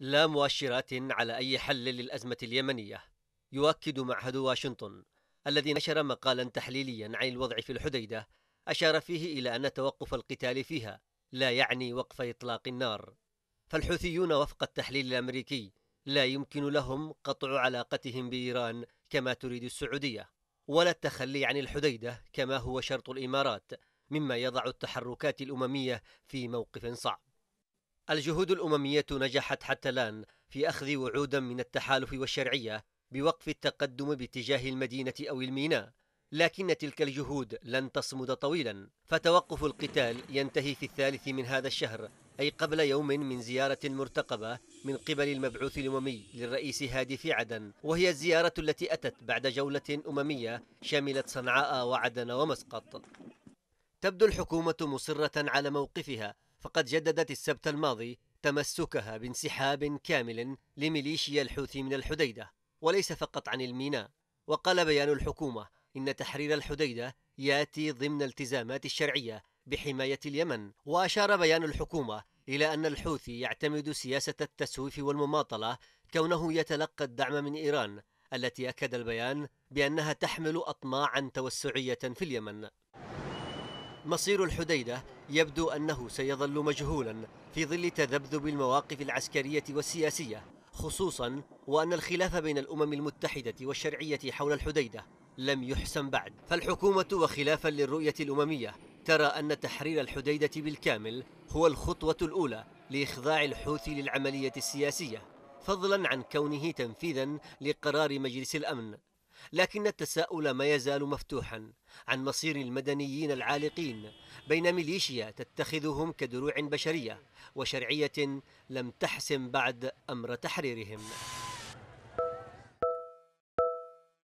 لا مؤشرات على أي حل للأزمة اليمنية يؤكد معهد واشنطن الذي نشر مقالا تحليليا عن الوضع في الحديدة أشار فيه إلى أن توقف القتال فيها لا يعني وقف إطلاق النار فالحوثيون وفق التحليل الأمريكي لا يمكن لهم قطع علاقتهم بإيران كما تريد السعودية ولا التخلي عن الحديدة كما هو شرط الإمارات مما يضع التحركات الأممية في موقف صعب الجهود الأممية نجحت حتى الآن في أخذ وعودا من التحالف والشرعية بوقف التقدم باتجاه المدينة أو الميناء لكن تلك الجهود لن تصمد طويلا فتوقف القتال ينتهي في الثالث من هذا الشهر أي قبل يوم من زيارة مرتقبة من قبل المبعوث الأممي للرئيس هادي في عدن وهي الزيارة التي أتت بعد جولة أممية شملت صنعاء وعدن ومسقط تبدو الحكومة مصرة على موقفها فقد جددت السبت الماضي تمسكها بانسحاب كامل لميليشيا الحوثي من الحديدة وليس فقط عن الميناء وقال بيان الحكومة إن تحرير الحديدة يأتي ضمن التزامات الشرعية بحماية اليمن وأشار بيان الحكومة إلى أن الحوثي يعتمد سياسة التسويف والمماطلة كونه يتلقى الدعم من إيران التي أكد البيان بأنها تحمل أطماعا توسعية في اليمن مصير الحديدة يبدو أنه سيظل مجهولا في ظل تذبذب المواقف العسكرية والسياسية خصوصا وأن الخلاف بين الأمم المتحدة والشرعية حول الحديدة لم يحسم بعد فالحكومة وخلافا للرؤية الأممية ترى أن تحرير الحديدة بالكامل هو الخطوة الأولى لإخضاع الحوثي للعملية السياسية فضلا عن كونه تنفيذا لقرار مجلس الأمن لكن التساؤل ما يزال مفتوحا عن مصير المدنيين العالقين بين ميليشيا تتخذهم كدروع بشريه وشرعيه لم تحسم بعد امر تحريرهم